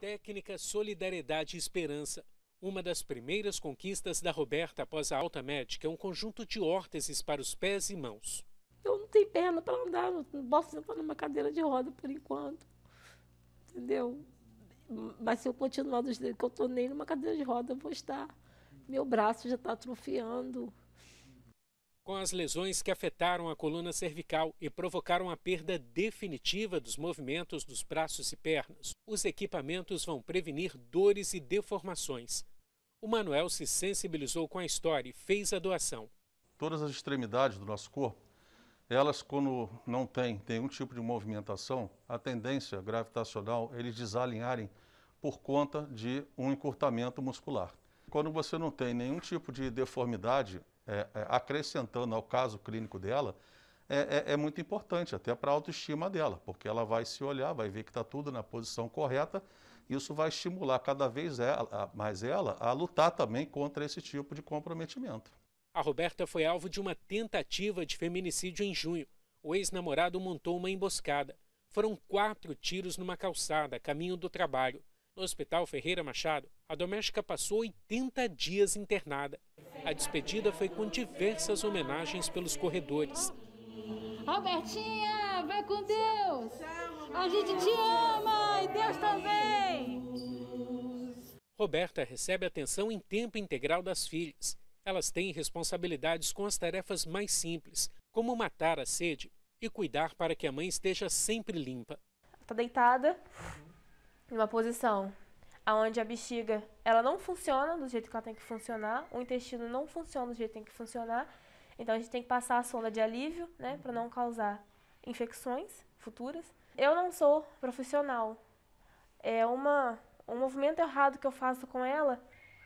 técnica Solidariedade e Esperança. Uma das primeiras conquistas da Roberta após a alta médica é um conjunto de órteses para os pés e mãos. Eu então, não tenho perna para andar, não posso sentar numa cadeira de roda por enquanto. Entendeu? Mas se eu continuar do jeito que eu estou nem numa cadeira de roda, eu vou estar. Meu braço já está atrofiando com as lesões que afetaram a coluna cervical e provocaram a perda definitiva dos movimentos dos braços e pernas. Os equipamentos vão prevenir dores e deformações. O Manuel se sensibilizou com a história e fez a doação. Todas as extremidades do nosso corpo, elas quando não têm nenhum tipo de movimentação, a tendência gravitacional eles desalinharem por conta de um encurtamento muscular. Quando você não tem nenhum tipo de deformidade, é, é, acrescentando ao caso clínico dela, é, é, é muito importante, até para a autoestima dela, porque ela vai se olhar, vai ver que está tudo na posição correta, isso vai estimular cada vez ela, mais ela a lutar também contra esse tipo de comprometimento. A Roberta foi alvo de uma tentativa de feminicídio em junho. O ex-namorado montou uma emboscada. Foram quatro tiros numa calçada, caminho do trabalho. No Hospital Ferreira Machado, a doméstica passou 80 dias internada. A despedida foi com diversas homenagens pelos corredores. Albertinha, vai com Deus! A gente te ama e Deus também! Roberta recebe atenção em tempo integral das filhas. Elas têm responsabilidades com as tarefas mais simples, como matar a sede e cuidar para que a mãe esteja sempre limpa. Está deitada, numa posição onde a bexiga ela não funciona do jeito que ela tem que funcionar, o intestino não funciona do jeito que tem que funcionar, então a gente tem que passar a sonda de alívio, né, para não causar infecções futuras. Eu não sou profissional. É uma um movimento errado que eu faço com ela,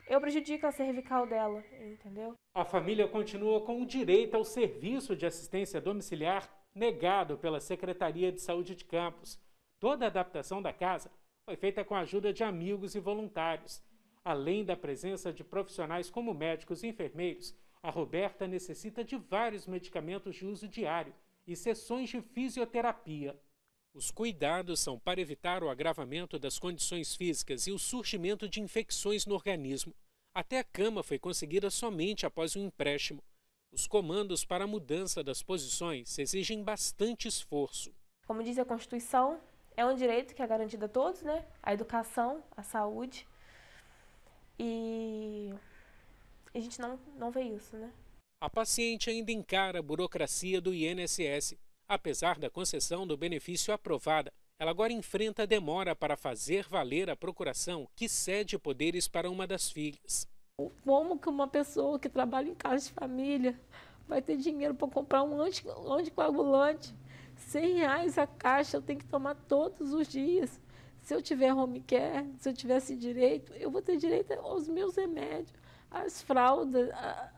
eu prejudico a cervical dela, entendeu? A família continua com o direito ao serviço de assistência domiciliar negado pela Secretaria de Saúde de Campos. Toda adaptação da casa foi feita com a ajuda de amigos e voluntários. Além da presença de profissionais como médicos e enfermeiros, a Roberta necessita de vários medicamentos de uso diário e sessões de fisioterapia. Os cuidados são para evitar o agravamento das condições físicas e o surgimento de infecções no organismo. Até a cama foi conseguida somente após um empréstimo. Os comandos para a mudança das posições exigem bastante esforço. Como diz a Constituição, é um direito que é garantido a todos, né? A educação, a saúde. E a gente não, não vê isso, né? A paciente ainda encara a burocracia do INSS. Apesar da concessão do benefício aprovada, ela agora enfrenta a demora para fazer valer a procuração que cede poderes para uma das filhas. Como que uma pessoa que trabalha em casa de família vai ter dinheiro para comprar um anticoagulante? 100 reais a caixa eu tenho que tomar todos os dias. Se eu tiver home care, se eu tivesse assim direito, eu vou ter direito aos meus remédios, às fraldas, à,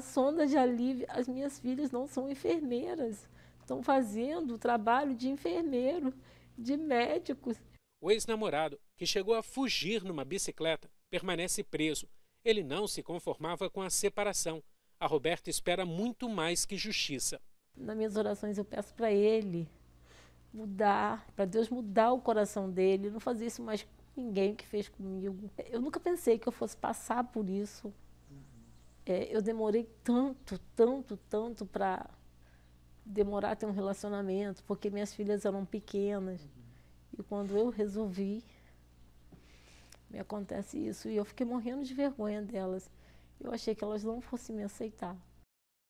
sondas sonda de alívio. As minhas filhas não são enfermeiras, estão fazendo o trabalho de enfermeiro, de médicos. O ex-namorado, que chegou a fugir numa bicicleta, permanece preso. Ele não se conformava com a separação. A Roberta espera muito mais que justiça nas minhas orações eu peço para ele mudar, para Deus mudar o coração dele, não fazer isso mais com ninguém que fez comigo. Eu nunca pensei que eu fosse passar por isso. É, eu demorei tanto, tanto, tanto para demorar a ter um relacionamento, porque minhas filhas eram pequenas. E quando eu resolvi, me acontece isso. E eu fiquei morrendo de vergonha delas. Eu achei que elas não fossem me aceitar.